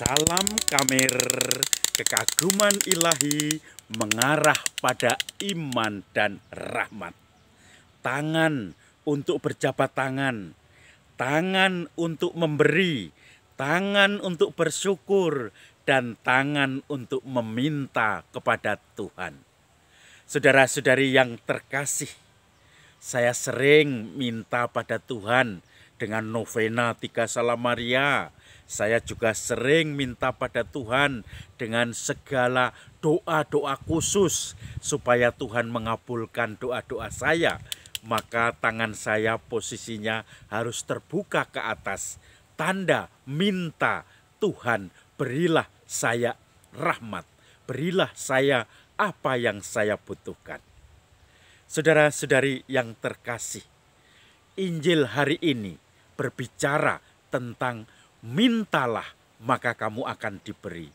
Salam kamer kekaguman ilahi mengarah pada iman dan rahmat. Tangan untuk berjabat tangan, tangan untuk memberi, tangan untuk bersyukur, dan tangan untuk meminta kepada Tuhan. Saudara-saudari yang terkasih, saya sering minta pada Tuhan dengan novena Tiga Salam Maria, saya juga sering minta pada Tuhan dengan segala doa-doa khusus supaya Tuhan mengabulkan doa-doa saya. Maka tangan saya posisinya harus terbuka ke atas. Tanda minta Tuhan berilah saya rahmat. Berilah saya apa yang saya butuhkan. Saudara-saudari yang terkasih, Injil hari ini berbicara tentang Mintalah, maka kamu akan diberi.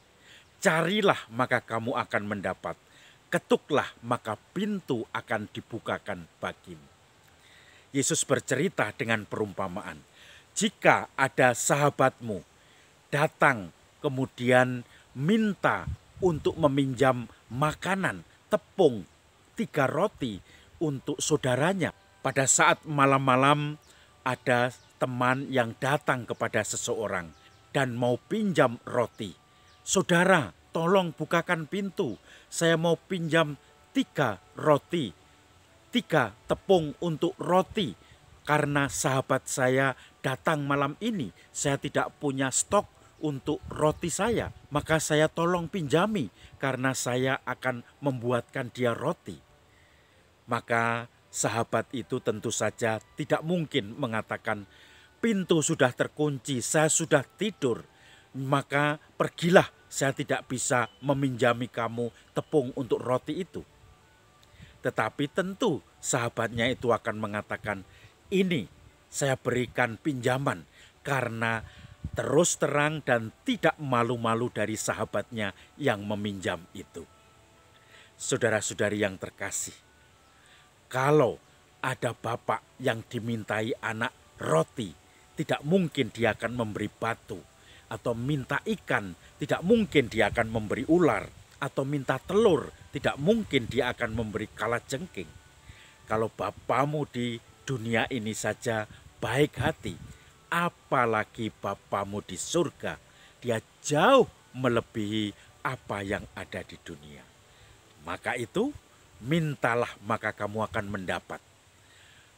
Carilah, maka kamu akan mendapat. Ketuklah, maka pintu akan dibukakan bagimu. Yesus bercerita dengan perumpamaan. Jika ada sahabatmu datang kemudian minta untuk meminjam makanan, tepung, tiga roti untuk saudaranya. Pada saat malam-malam ada teman yang datang kepada seseorang dan mau pinjam roti. Saudara, tolong bukakan pintu. Saya mau pinjam tiga roti, tiga tepung untuk roti. Karena sahabat saya datang malam ini, saya tidak punya stok untuk roti saya. Maka saya tolong pinjami karena saya akan membuatkan dia roti. Maka sahabat itu tentu saja tidak mungkin mengatakan, pintu sudah terkunci, saya sudah tidur, maka pergilah, saya tidak bisa meminjami kamu tepung untuk roti itu. Tetapi tentu sahabatnya itu akan mengatakan, ini saya berikan pinjaman karena terus terang dan tidak malu-malu dari sahabatnya yang meminjam itu. Saudara-saudari yang terkasih, kalau ada bapak yang dimintai anak roti tidak mungkin dia akan memberi batu atau minta ikan, tidak mungkin dia akan memberi ular atau minta telur, tidak mungkin dia akan memberi kala jengking. Kalau bapamu di dunia ini saja baik hati, apalagi bapamu di surga, dia jauh melebihi apa yang ada di dunia. Maka itu, mintalah maka kamu akan mendapat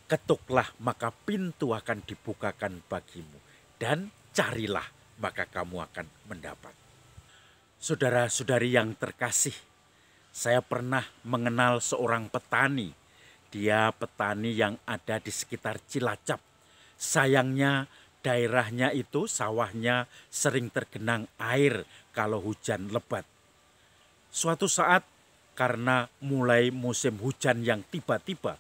ketuklah maka pintu akan dibukakan bagimu dan carilah maka kamu akan mendapat. Saudara-saudari yang terkasih, saya pernah mengenal seorang petani. Dia petani yang ada di sekitar Cilacap. Sayangnya daerahnya itu sawahnya sering tergenang air kalau hujan lebat. Suatu saat karena mulai musim hujan yang tiba-tiba,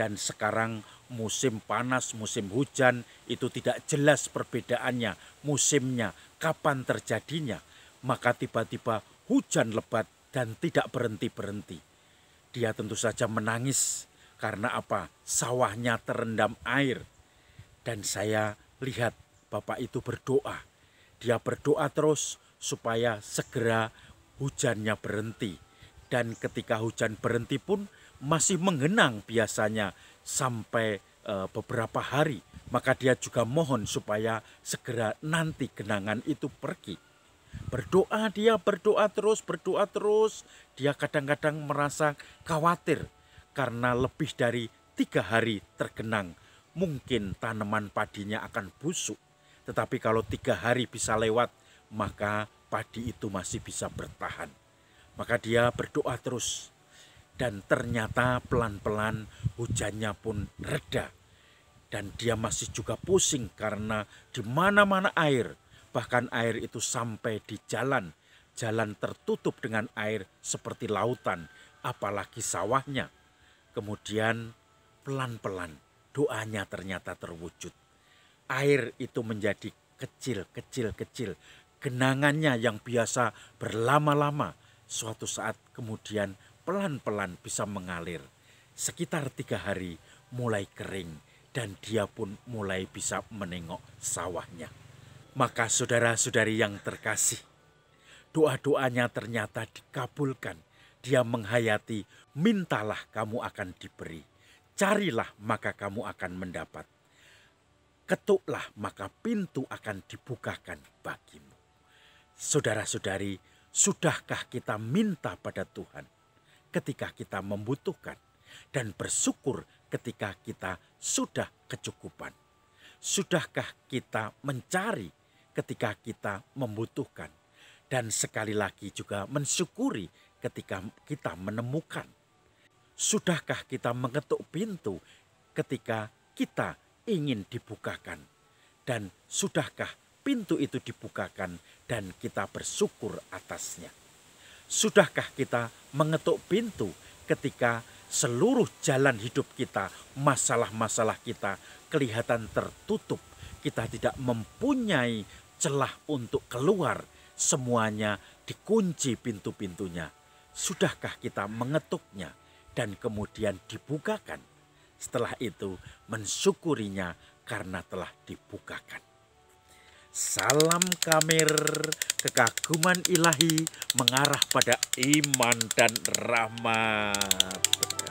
dan sekarang musim panas, musim hujan itu tidak jelas perbedaannya, musimnya, kapan terjadinya, maka tiba-tiba hujan lebat dan tidak berhenti-berhenti. Dia tentu saja menangis karena apa? Sawahnya terendam air. Dan saya lihat Bapak itu berdoa. Dia berdoa terus supaya segera hujannya berhenti. Dan ketika hujan berhenti pun masih mengenang biasanya sampai e, beberapa hari. Maka dia juga mohon supaya segera nanti kenangan itu pergi. Berdoa dia berdoa terus, berdoa terus. Dia kadang-kadang merasa khawatir karena lebih dari tiga hari terkenang, Mungkin tanaman padinya akan busuk. Tetapi kalau tiga hari bisa lewat, maka padi itu masih bisa bertahan. Maka dia berdoa terus, dan ternyata pelan-pelan hujannya pun reda dan dia masih juga pusing karena di mana-mana air bahkan air itu sampai di jalan jalan tertutup dengan air seperti lautan apalagi sawahnya kemudian pelan-pelan doanya ternyata terwujud air itu menjadi kecil kecil kecil genangannya yang biasa berlama-lama suatu saat kemudian pelan-pelan bisa mengalir. Sekitar tiga hari mulai kering dan dia pun mulai bisa menengok sawahnya. Maka saudara-saudari yang terkasih, doa-doanya ternyata dikabulkan. Dia menghayati, mintalah kamu akan diberi. Carilah maka kamu akan mendapat. Ketuklah maka pintu akan dibukakan bagimu. Saudara-saudari, sudahkah kita minta pada Tuhan? ketika kita membutuhkan dan bersyukur ketika kita sudah kecukupan. Sudahkah kita mencari ketika kita membutuhkan dan sekali lagi juga mensyukuri ketika kita menemukan? Sudahkah kita mengetuk pintu ketika kita ingin dibukakan? Dan sudahkah pintu itu dibukakan dan kita bersyukur atasnya? Sudahkah kita mengetuk pintu ketika seluruh jalan hidup kita, masalah-masalah kita kelihatan tertutup? Kita tidak mempunyai celah untuk keluar, semuanya dikunci pintu-pintunya. Sudahkah kita mengetuknya dan kemudian dibukakan? Setelah itu, mensyukurinya karena telah dibukakan. Salam kamer kekaguman ilahi mengarah pada iman dan rahmat.